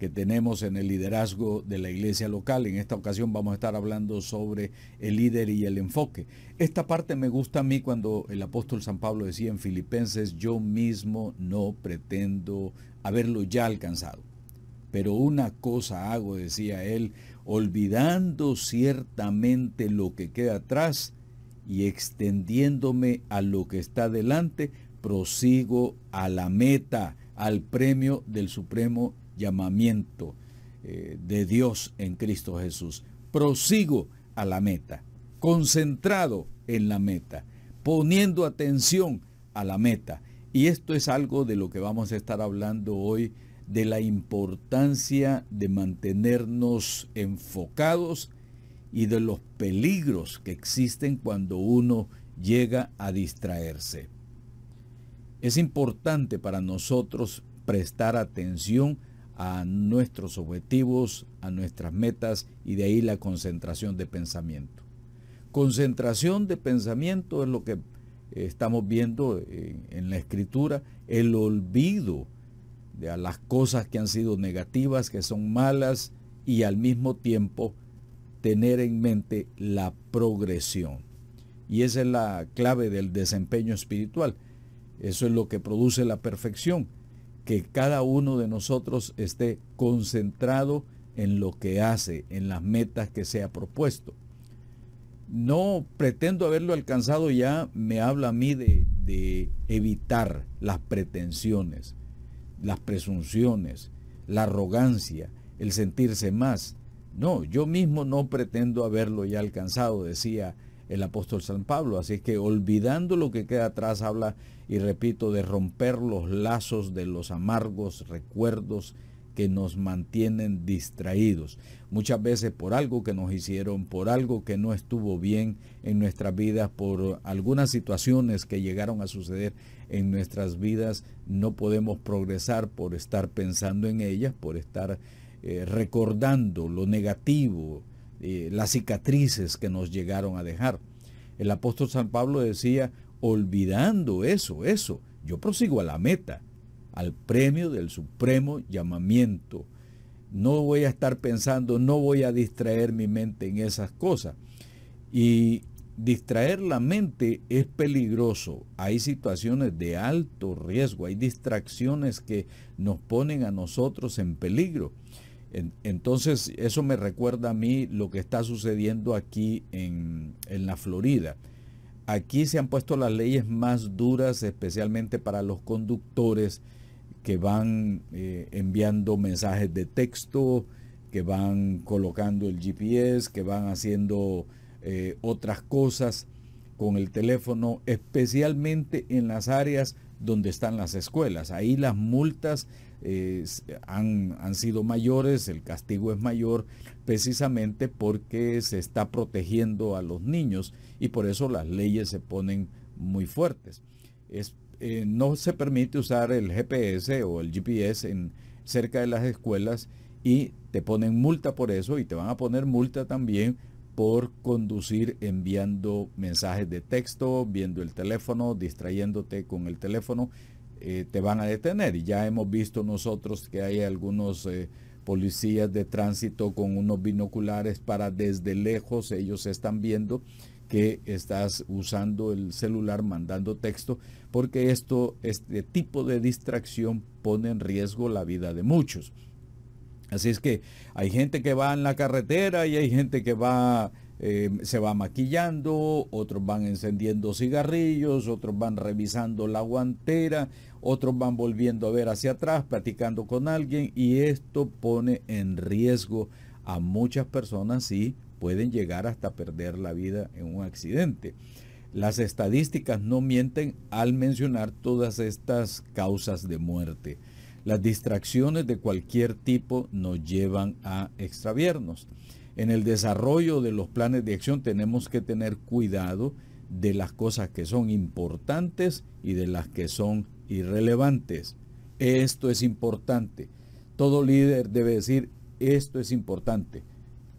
que tenemos en el liderazgo de la iglesia local. En esta ocasión vamos a estar hablando sobre el líder y el enfoque. Esta parte me gusta a mí cuando el apóstol San Pablo decía en Filipenses, yo mismo no pretendo haberlo ya alcanzado. Pero una cosa hago, decía él, olvidando ciertamente lo que queda atrás y extendiéndome a lo que está delante, prosigo a la meta, al premio del supremo llamamiento eh, de Dios en Cristo Jesús. Prosigo a la meta, concentrado en la meta, poniendo atención a la meta. Y esto es algo de lo que vamos a estar hablando hoy, de la importancia de mantenernos enfocados y de los peligros que existen cuando uno llega a distraerse. Es importante para nosotros prestar atención a nuestros objetivos, a nuestras metas y de ahí la concentración de pensamiento. Concentración de pensamiento es lo que eh, estamos viendo en, la escritura, el olvido de las cosas que han sido negativas, que son malas y al mismo tiempo tener en mente la progresión. Y esa es la clave del desempeño espiritual. Eso es lo que produce la perfección que cada uno de nosotros esté concentrado en lo que hace, en las metas que se ha propuesto. No pretendo haberlo alcanzado ya, me habla a mí de, de evitar las pretensiones, las presunciones, la arrogancia, el sentirse más. No, yo mismo no pretendo haberlo ya alcanzado, decía el apóstol San Pablo. Así es que olvidando lo que queda atrás, habla, y repito, de romper los lazos de los amargos recuerdos que nos mantienen distraídos. Muchas veces por algo que nos hicieron, por algo que no estuvo bien en nuestras vidas, por algunas situaciones que llegaron a suceder en nuestras vidas, no podemos progresar por estar pensando en ellas, por estar eh, recordando lo negativo, las cicatrices que nos llegaron a dejar. El apóstol San Pablo decía, olvidando eso, eso, yo prosigo a la meta, al premio del supremo llamamiento. No voy a estar pensando, no voy a distraer mi mente en esas cosas. Y distraer la mente es peligroso. Hay situaciones de alto riesgo, hay distracciones que nos ponen a nosotros en peligro. Entonces, eso me recuerda a mí lo que está sucediendo aquí en, la Florida. Aquí se han puesto las leyes más duras, especialmente para los conductores que van eh, enviando mensajes de texto, que van colocando el GPS, que van haciendo eh, otras cosas con el teléfono, especialmente en las áreas donde están las escuelas. Ahí las multas han, sido mayores, el castigo es mayor, precisamente porque se está protegiendo a los niños y por eso las leyes se ponen muy fuertes. Es, eh, no se permite usar el GPS o el GPS en, cerca de las escuelas y te ponen multa por eso y te van a poner multa también por conducir enviando mensajes de texto, viendo el teléfono, distrayéndote con el teléfono. Eh, te van a detener. Y ya hemos visto nosotros que hay algunos eh, policías de tránsito con unos binoculares para desde lejos ellos están viendo que estás usando el celular mandando texto, porque esto, este tipo de distracción pone en riesgo la vida de muchos. Así es que hay gente que va en la carretera y hay gente que va eh, se va maquillando, otros van encendiendo cigarrillos, otros van revisando la guantera, otros van volviendo a ver hacia atrás, platicando con alguien y esto pone en riesgo a muchas personas y pueden llegar hasta perder la vida en un accidente. Las estadísticas no mienten al mencionar todas estas causas de muerte. Las distracciones de cualquier tipo nos llevan a extraviarnos en el desarrollo de los planes de acción tenemos que tener cuidado de las cosas que son importantes y de las que son irrelevantes. Esto es importante. Todo líder debe decir, esto es importante.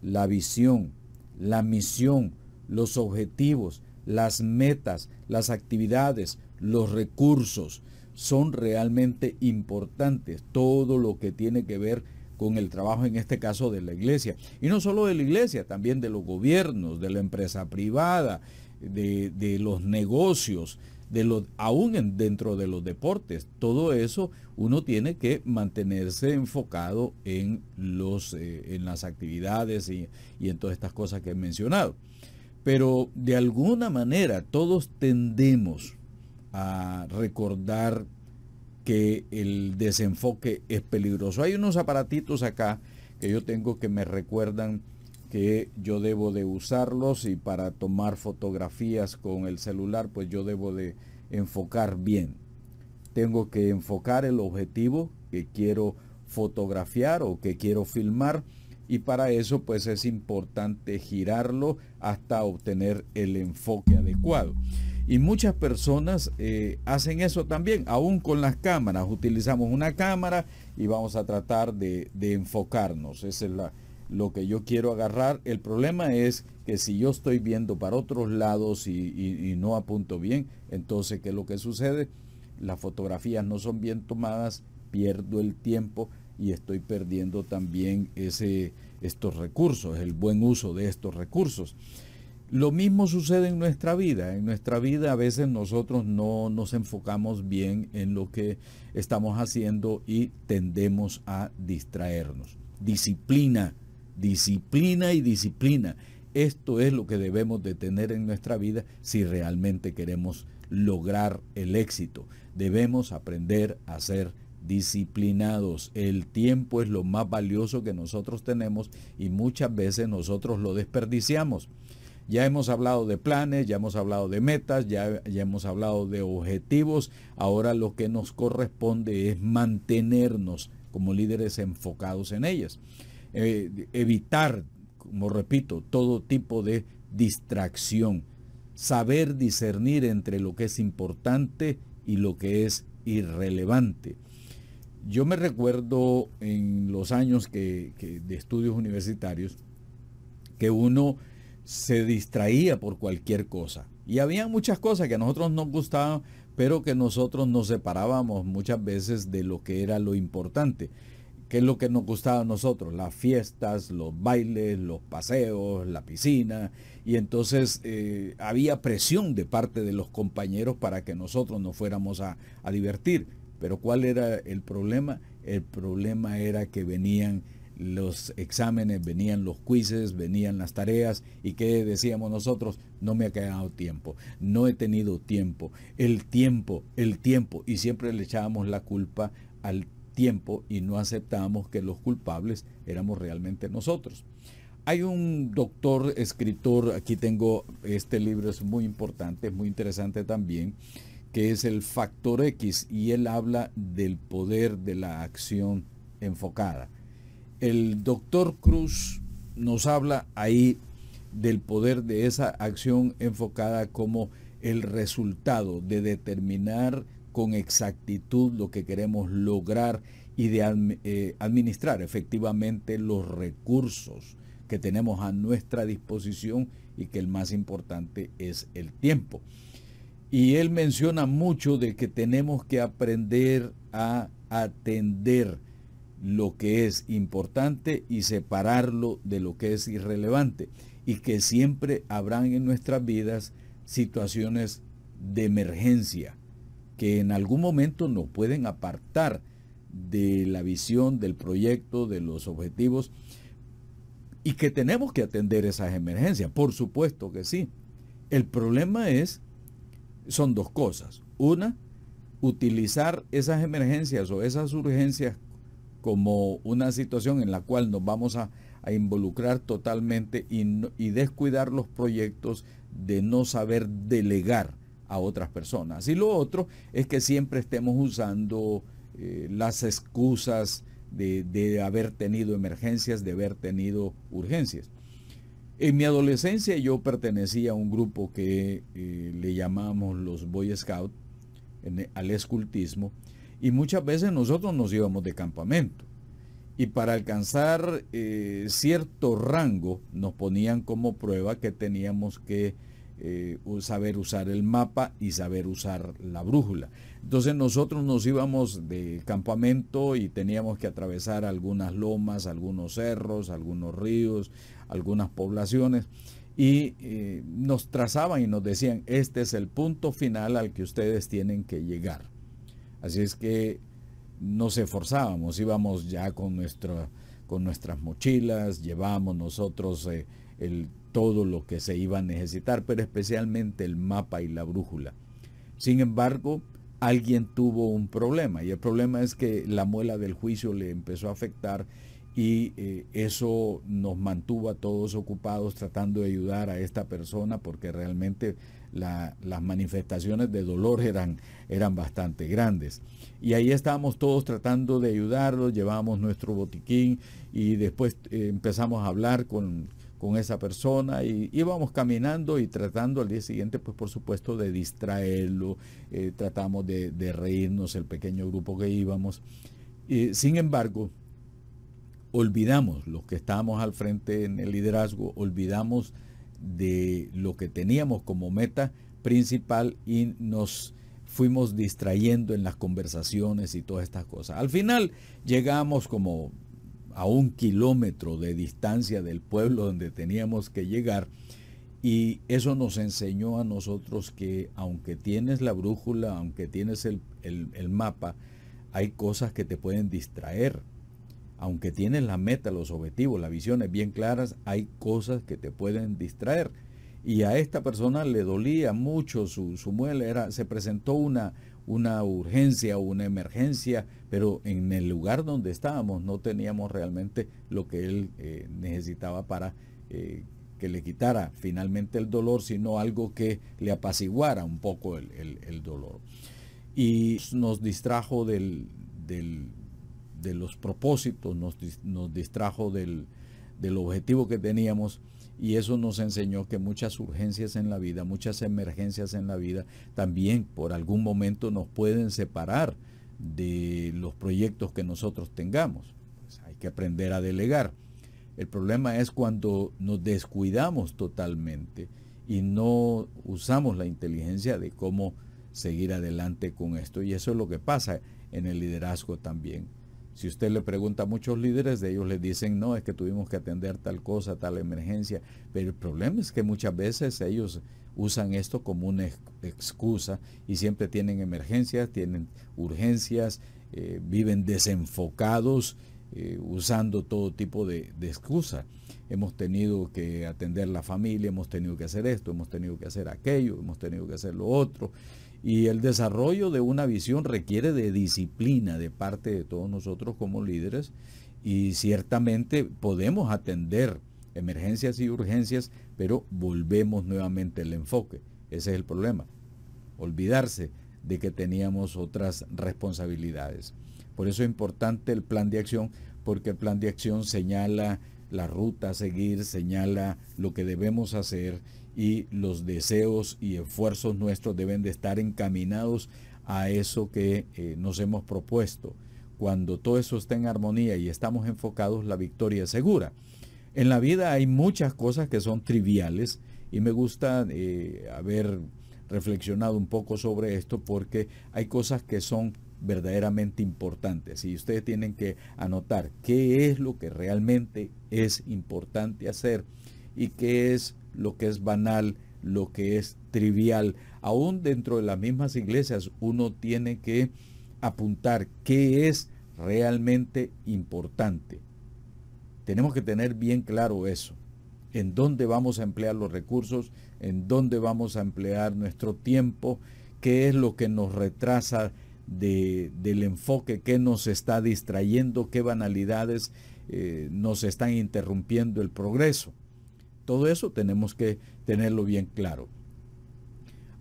La visión, la misión, los objetivos, las metas, las actividades, los recursos son realmente importantes. Todo lo que tiene que ver con el trabajo en este caso de la iglesia. Y no solo de la iglesia, también de los gobiernos, de la empresa privada, de, los negocios, de los, aún dentro de los deportes. Todo eso uno tiene que mantenerse enfocado en, los, eh, en las actividades y, y en todas estas cosas que he mencionado. Pero de alguna manera todos tendemos a recordar que el desenfoque es peligroso. Hay unos aparatitos acá que yo tengo que me recuerdan que yo debo de usarlos y para tomar fotografías con el celular pues yo debo de enfocar bien. Tengo que enfocar el objetivo que quiero fotografiar o que quiero filmar y para eso pues es importante girarlo hasta obtener el enfoque adecuado. Y muchas personas eh, hacen eso también, aún con las cámaras. Utilizamos una cámara y vamos a tratar de, enfocarnos. Esa es lo que yo quiero agarrar. El problema es que si yo estoy viendo para otros lados y, no apunto bien, entonces, ¿qué es lo que sucede? Las fotografías no son bien tomadas, pierdo el tiempo y estoy perdiendo también ese, estos recursos, el buen uso de estos recursos. Lo mismo sucede en nuestra vida. En nuestra vida a veces nosotros no nos enfocamos bien en lo que estamos haciendo y tendemos a distraernos. Disciplina, disciplina y disciplina. Esto es lo que debemos de tener en nuestra vida si realmente queremos lograr el éxito. Debemos aprender a ser disciplinados. El tiempo es lo más valioso que nosotros tenemos y muchas veces nosotros lo desperdiciamos. Ya hemos hablado de planes, ya hemos hablado de metas, ya, hemos hablado de objetivos. Ahora lo que nos corresponde es mantenernos como líderes enfocados en ellas. Eh, evitar, como repito, todo tipo de distracción. Saber discernir entre lo que es importante y lo que es irrelevante. Yo me recuerdo en los años que de estudios universitarios que uno se distraía por cualquier cosa. Y había muchas cosas que a nosotros nos gustaban, pero que nosotros nos separábamos muchas veces de lo que era lo importante. ¿Qué es lo que nos gustaba a nosotros? Las fiestas, los bailes, los paseos, la piscina. Y entonces eh, había presión de parte de los compañeros para que nosotros nos fuéramos a, a divertir. Pero ¿cuál era el problema? El problema era que venían los exámenes, venían los quizzes, venían las tareas y qué decíamos nosotros, no me ha quedado tiempo, no he tenido tiempo, el tiempo, el tiempo y siempre le echábamos la culpa al tiempo y no aceptábamos que los culpables éramos realmente nosotros. Hay un doctor, escritor, aquí tengo este libro, es muy importante, es muy interesante también, que es el factor X y él habla del poder de la acción enfocada el doctor Cruz nos habla ahí del poder de esa acción enfocada como el resultado de determinar con exactitud lo que queremos lograr y de eh, administrar efectivamente los recursos que tenemos a nuestra disposición y que el más importante es el tiempo. Y él menciona mucho de que tenemos que aprender a atender lo que es importante y separarlo de lo que es irrelevante. Y que siempre habrán en nuestras vidas situaciones de emergencia que en algún momento nos pueden apartar de la visión, del proyecto, de los objetivos y que tenemos que atender esas emergencias. Por supuesto que sí. El problema es, son dos cosas. Una, utilizar esas emergencias o esas urgencias como una situación en la cual nos vamos a, involucrar totalmente y, descuidar los proyectos de no saber delegar a otras personas. Y lo otro es que siempre estemos usando eh, las excusas de, haber tenido emergencias, de haber tenido urgencias. En mi adolescencia yo pertenecía a un grupo que eh, le llamamos los Boy Scouts, al escultismo, y muchas veces nosotros nos íbamos de campamento. Y para alcanzar eh, cierto rango nos ponían como prueba que teníamos que eh, saber usar el mapa y saber usar la brújula. Entonces nosotros nos íbamos de campamento y teníamos que atravesar algunas lomas, algunos cerros, algunos ríos, algunas poblaciones y eh, nos trazaban y nos decían, este es el punto final al que ustedes tienen que llegar. Así es que no se esforzábamos, íbamos ya con, con nuestras mochilas, llevábamos nosotros eh, el, todo lo que se iba a necesitar, pero especialmente el mapa y la brújula. Sin embargo, alguien tuvo un problema y el problema es que la muela del juicio le empezó a afectar y eh, eso nos mantuvo a todos ocupados tratando de ayudar a esta persona porque realmente las manifestaciones de dolor eran, eran bastante grandes. Y ahí estábamos todos tratando de ayudarlos, llevábamos nuestro botiquín y después eh, empezamos a hablar con, esa persona y íbamos caminando y tratando al día siguiente, pues por supuesto, de distraerlo, eh, tratamos de, reírnos el pequeño grupo que íbamos. sin embargo, olvidamos los que estábamos al frente en el liderazgo, olvidamos de lo que teníamos como meta principal y nos fuimos distrayendo en las conversaciones y todas estas cosas. Al final llegamos como a un kilómetro de distancia del pueblo donde teníamos que llegar y eso nos enseñó a nosotros que aunque tienes la brújula, aunque tienes el, el mapa, hay cosas que te pueden distraer aunque tienes la meta, los objetivos, las visiones bien claras, hay cosas que te pueden distraer. Y a esta persona le dolía mucho su, muela, se presentó una, una urgencia, una emergencia, pero en el lugar donde estábamos no teníamos realmente lo que él eh, necesitaba para eh, que le quitara finalmente el dolor, sino algo que le apaciguara un poco el, dolor. Y nos distrajo del de los propósitos, nos, distrajo del, objetivo que teníamos y eso nos enseñó que muchas urgencias en la vida, muchas emergencias en la vida, también por algún momento nos pueden separar de los proyectos que nosotros tengamos. Pues hay que aprender a delegar. El problema es cuando nos descuidamos totalmente y no usamos la inteligencia de cómo seguir adelante con esto. Y eso es lo que pasa en el liderazgo también. Si usted le pregunta a muchos líderes, de ellos les dicen, no, es que tuvimos que atender tal cosa, tal emergencia. Pero el problema es que muchas veces ellos usan esto como una excusa y siempre tienen emergencias, tienen urgencias, eh, viven desenfocados, eh, usando todo tipo de, de excusa. Hemos tenido que atender la familia, hemos tenido que hacer esto, hemos tenido que hacer aquello, hemos tenido que hacer lo otro. Y el desarrollo de una visión requiere de disciplina de parte de todos nosotros como líderes y ciertamente podemos atender emergencias y urgencias, pero volvemos nuevamente el enfoque. Ese es el problema. Olvidarse de que teníamos otras responsabilidades. Por eso es importante el plan de acción, porque el plan de acción señala la ruta a seguir, señala lo que debemos hacer y los deseos y esfuerzos nuestros deben de estar encaminados a eso que eh, nos hemos propuesto. Cuando todo eso esté en armonía y estamos enfocados, la victoria es segura. En la vida hay muchas cosas que son triviales y me gusta eh, haber reflexionado un poco sobre esto porque hay cosas que son verdaderamente importantes y ustedes tienen que anotar qué es lo que realmente es importante hacer y qué es lo que es banal, lo que es trivial. Aún dentro de las mismas iglesias uno tiene que apuntar qué es realmente importante. Tenemos que tener bien claro eso, en dónde vamos a emplear los recursos, en dónde vamos a emplear nuestro tiempo, qué es lo que nos retrasa del enfoque, qué nos está distrayendo, qué banalidades eh, nos están interrumpiendo el progreso. Todo eso tenemos que tenerlo bien claro.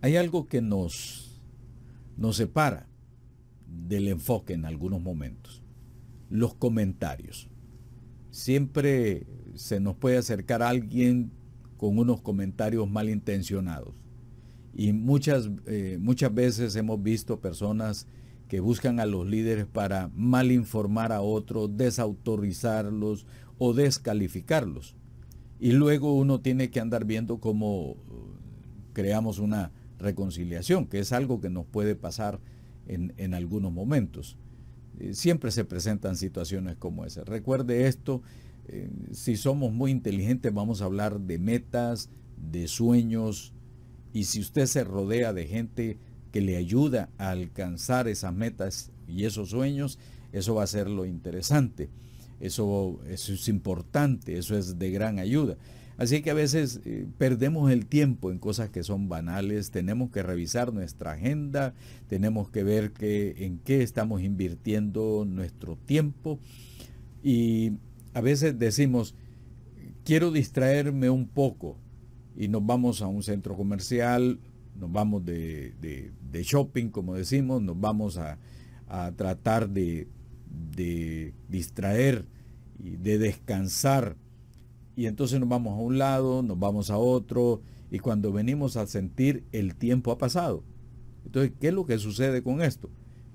Hay algo que nos, nos separa del enfoque en algunos momentos. Los comentarios. Siempre se nos puede acercar alguien con unos comentarios malintencionados. Y muchas, eh, muchas veces hemos visto personas que buscan a los líderes para malinformar a otros, desautorizarlos o descalificarlos. Y luego uno tiene que andar viendo cómo uh, creamos una reconciliación, que es algo que nos puede pasar en, algunos momentos. Eh, siempre se presentan situaciones como esa. Recuerde esto, eh, si somos muy inteligentes vamos a hablar de metas, de sueños, y si usted se rodea de gente que le ayuda a alcanzar esas metas y esos sueños, eso va a ser lo interesante. Eso, es importante, eso es de gran ayuda. Así que a veces eh, perdemos el tiempo en cosas que son banales, tenemos que revisar nuestra agenda, tenemos que ver que, en qué estamos invirtiendo nuestro tiempo y a veces decimos, quiero distraerme un poco y nos vamos a un centro comercial, nos vamos de, shopping, como decimos, nos vamos a tratar de, de distraer, y de descansar. Y entonces nos vamos a un lado, nos vamos a otro, y cuando venimos a sentir el tiempo ha pasado. Entonces, ¿qué es lo que sucede con esto?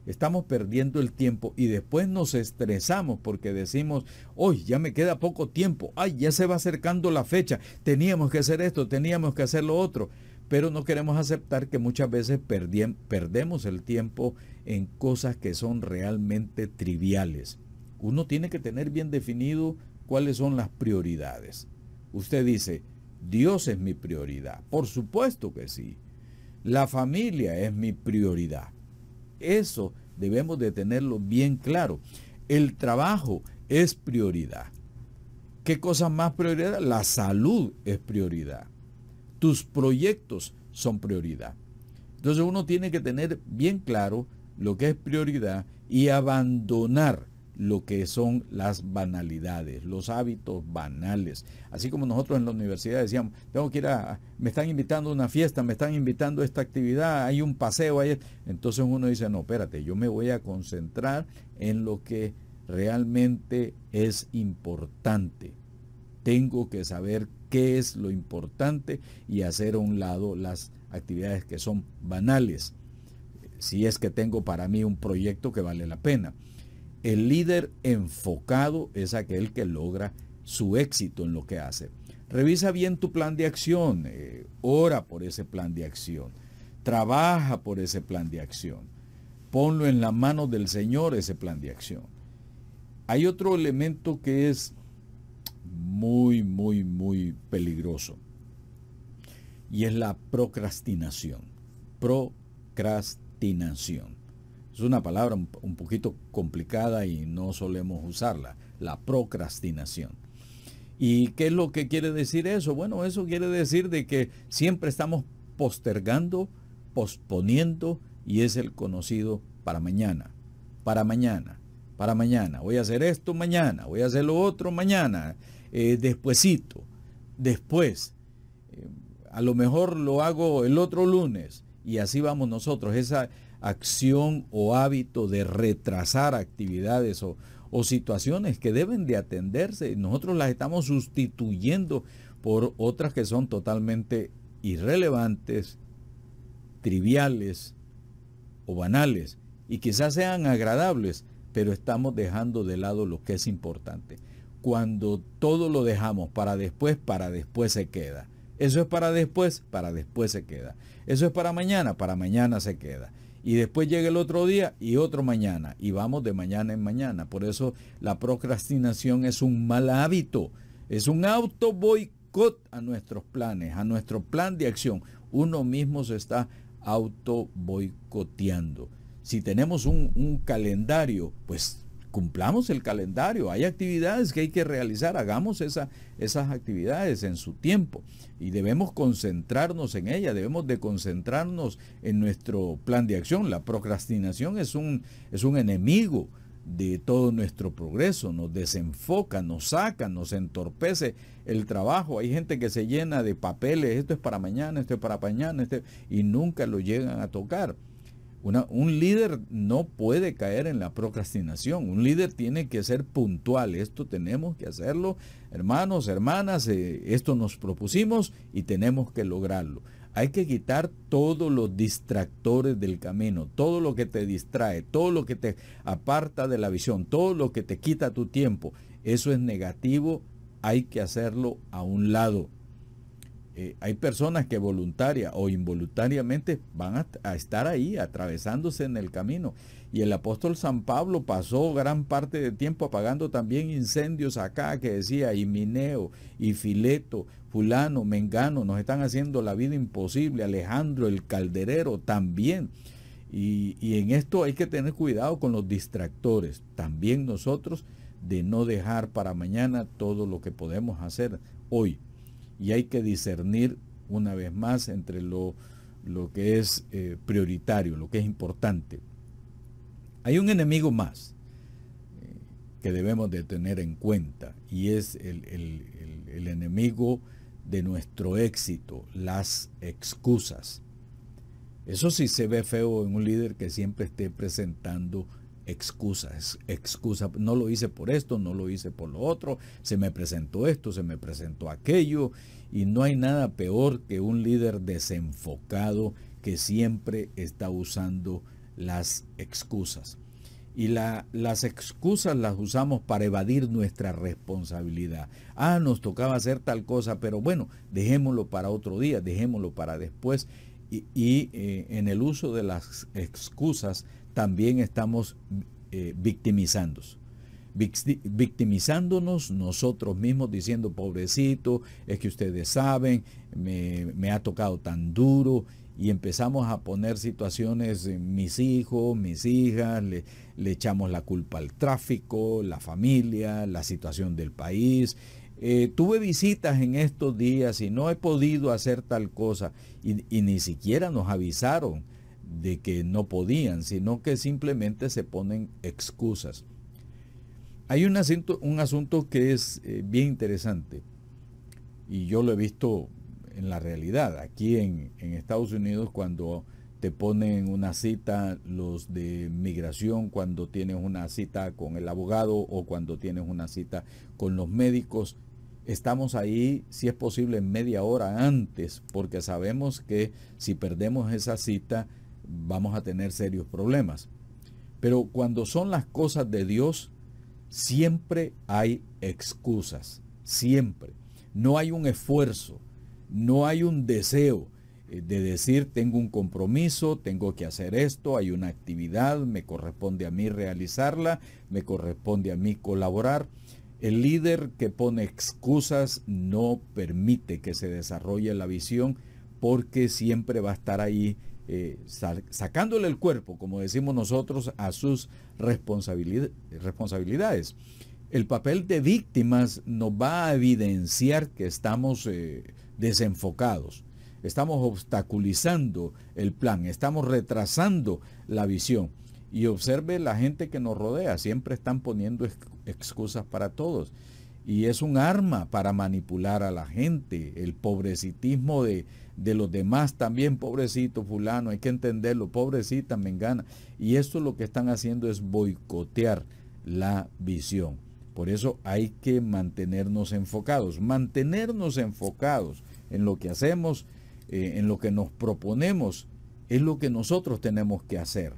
Estamos perdiendo el tiempo y después nos estresamos porque decimos, hoy ya me queda poco tiempo, ay, ya se va acercando la fecha, teníamos que hacer esto, teníamos que hacer lo otro pero no queremos aceptar que muchas veces perdemos el tiempo en cosas que son realmente triviales. Uno tiene que tener bien definido cuáles son las prioridades. Usted dice, Dios es mi prioridad. Por supuesto que sí. La familia es mi prioridad. Eso debemos de tenerlo bien claro. El trabajo es prioridad. ¿Qué cosa más prioridad? La salud es prioridad. Tus proyectos son prioridad. Entonces uno tiene que tener bien claro lo que es prioridad y abandonar lo que son las banalidades, los hábitos banales. Así como nosotros en la universidad decíamos, tengo que ir a, me están invitando a una fiesta, me están invitando a esta actividad, hay un paseo, ahí entonces uno dice, no, espérate, yo me voy a concentrar en lo que realmente es importante. Tengo que saber qué es lo importante y hacer a un lado las actividades que son banales, si es que tengo para mí un proyecto que vale la pena. El líder enfocado es aquel que logra su éxito en lo que hace. Revisa bien tu plan de acción, eh, ora por ese plan de acción, trabaja por ese plan de acción, ponlo en la mano del Señor ese plan de acción. Hay otro elemento que es muy, muy, muy peligroso. Y es la procrastinación. Procrastinación. Es una palabra un, poquito complicada y no solemos usarla. La procrastinación. ¿Y qué es lo que quiere decir eso? Bueno, eso quiere decir de que siempre estamos postergando, posponiendo y es el conocido para mañana, para mañana, para mañana. Voy a hacer esto mañana, voy a hacer lo otro mañana. Eh, despuésito después. Eh, a lo mejor lo hago el otro lunes y así vamos nosotros. Esa acción o hábito de retrasar actividades o, situaciones que deben de atenderse nosotros las estamos sustituyendo por otras que son totalmente irrelevantes, triviales o banales y quizás sean agradables, pero estamos dejando de lado lo que es importante cuando todo lo dejamos para después, para después se queda. Eso es para después, para después se queda. Eso es para mañana, para mañana se queda. Y después llega el otro día y otro mañana. Y vamos de mañana en mañana. Por eso la procrastinación es un mal hábito. Es un auto boicot a nuestros planes, a nuestro plan de acción. Uno mismo se está auto boicoteando. Si tenemos un, un calendario, pues cumplamos el calendario, hay actividades que hay que realizar, hagamos esas actividades en su tiempo y debemos concentrarnos en ellas, debemos de concentrarnos en nuestro plan de acción. La procrastinación es un, es un enemigo de todo nuestro progreso, nos desenfoca, nos saca, nos entorpece el trabajo. Hay gente que se llena de papeles, esto es para mañana, esto es para mañana, y nunca lo llegan a tocar un líder no puede caer en la procrastinación. Un líder tiene que ser puntual. Esto tenemos que hacerlo, hermanos, hermanas. Eh, esto nos propusimos y tenemos que lograrlo. Hay que quitar todos los distractores del camino, todo lo que te distrae, todo lo que te aparta de la visión, todo lo que te quita tu tiempo. Eso es negativo. Hay que hacerlo a un lado. Eh, hay personas que voluntaria o involuntariamente van a, estar ahí atravesándose en el camino. Y el apóstol San Pablo pasó gran parte de tiempo apagando también incendios acá que decía y Mineo y Fileto, fulano, Mengano, nos están haciendo la vida imposible, Alejandro el calderero también. y en esto hay que tener cuidado con los distractores, también nosotros, de no dejar para mañana todo lo que podemos hacer hoy y hay que discernir una vez más entre lo, lo que es eh, prioritario, lo que es importante. Hay un enemigo más eh, que debemos de tener en cuenta y es el, el enemigo de nuestro éxito, las excusas. Eso sí se ve feo en un líder que siempre esté presentando excusas, excusa, no lo hice por esto, no lo hice por lo otro, se me presentó esto, se me presentó aquello, y no hay nada peor que un líder desenfocado que siempre está usando las excusas. Y la, las excusas las usamos para evadir nuestra responsabilidad. Ah, nos tocaba hacer tal cosa, pero bueno, dejémoslo para otro día, dejémoslo para después y, eh, en el uso de las excusas también estamos eh, victimizándonos. Victimizándonos nosotros mismos diciendo, pobrecito, es que ustedes saben, me, ha tocado tan duro y empezamos a poner situaciones, mis hijos, mis hijas, le, echamos la culpa al tráfico, la familia, la situación del país, eh, tuve visitas en estos días y no he podido hacer tal cosa. Y, ni siquiera nos avisaron de que no podían, sino que simplemente se ponen excusas. Hay un asunto, un asunto que es eh, bien interesante y yo lo he visto en la realidad. Aquí en Estados Unidos cuando te ponen una cita los de migración cuando tienes una cita con el abogado o cuando tienes una cita con los médicos estamos ahí, si es posible, media hora antes, porque sabemos que si perdemos esa cita vamos a tener serios problemas. Pero cuando son las cosas de Dios, siempre hay excusas, siempre. No hay un esfuerzo, no hay un deseo eh, de decir tengo un compromiso, tengo que hacer esto, hay una actividad, me corresponde a mí realizarla, me corresponde a mí colaborar. El líder que pone excusas no permite que se desarrolle la visión porque siempre va a estar ahí eh, sacándole el cuerpo, como decimos nosotros, a sus responsabilidades. El papel de víctimas nos va a evidenciar que estamos eh, desenfocados, estamos obstaculizando el plan, estamos retrasando la visión. Y observe la gente que nos rodea, siempre están poniendo excusas para todos. Y es un arma para manipular a la gente, el pobrecitismo de, los demás también, pobrecito fulano, hay que entenderlo, pobrecita, me engana. Y esto lo que están haciendo es boicotear la visión. Por eso hay que mantenernos enfocados, mantenernos enfocados en lo que hacemos, eh, en lo que nos proponemos, es lo que nosotros tenemos que hacer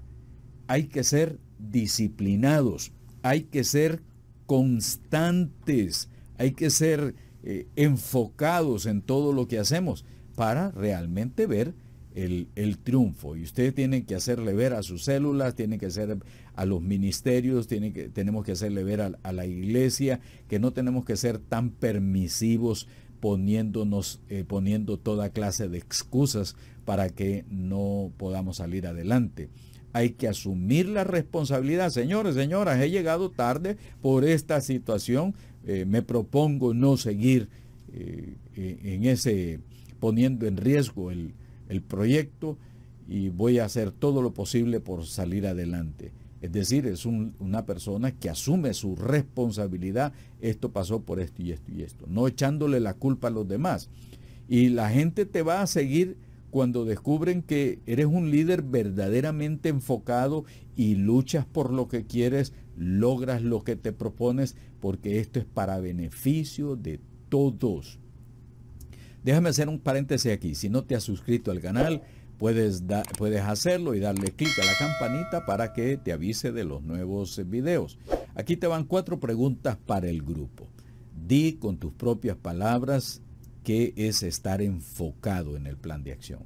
hay que ser disciplinados, hay que ser constantes, hay que ser eh, enfocados en todo lo que hacemos para realmente ver el, triunfo. Y ustedes tienen que hacerle ver a sus células, tienen que ser a los ministerios, tenemos que hacerle ver a, la iglesia que no tenemos que ser tan permisivos poniéndonos, eh, poniendo toda clase de excusas para que no podamos salir adelante. Hay que asumir la responsabilidad. Señores, señoras, he llegado tarde por esta situación. Eh, me propongo no seguir eh, e, en ese, poniendo en riesgo el, proyecto y voy a hacer todo lo posible por salir adelante. Es decir, es una persona que asume su responsabilidad, esto pasó por esto y esto y esto, no echándole la culpa a los demás. Y la gente te va a seguir cuando descubren que eres un líder verdaderamente enfocado y luchas por lo que quieres, logras lo que te propones, porque esto es para beneficio de todos. Déjame hacer un paréntesis aquí. Si no te has suscrito al canal, puedes, puedes hacerlo y darle clic a la campanita para que te avise de los nuevos eh, videos. Aquí te van cuatro preguntas para el grupo. Di con tus propias palabras ¿Qué es estar enfocado en el plan de acción?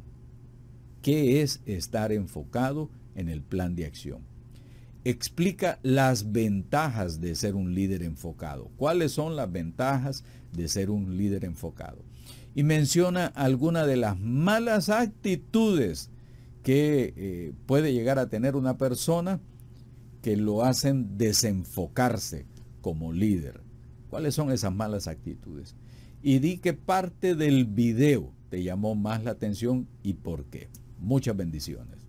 ¿Qué es estar enfocado en el plan de acción? Explica las ventajas de ser un líder enfocado. ¿Cuáles son las ventajas de ser un líder enfocado? Y menciona algunas de las malas actitudes que eh, puede llegar a tener una persona que lo hacen desenfocarse como líder. ¿Cuáles son esas malas actitudes? y di que parte del video te llamó más la atención y por qué. Muchas bendiciones.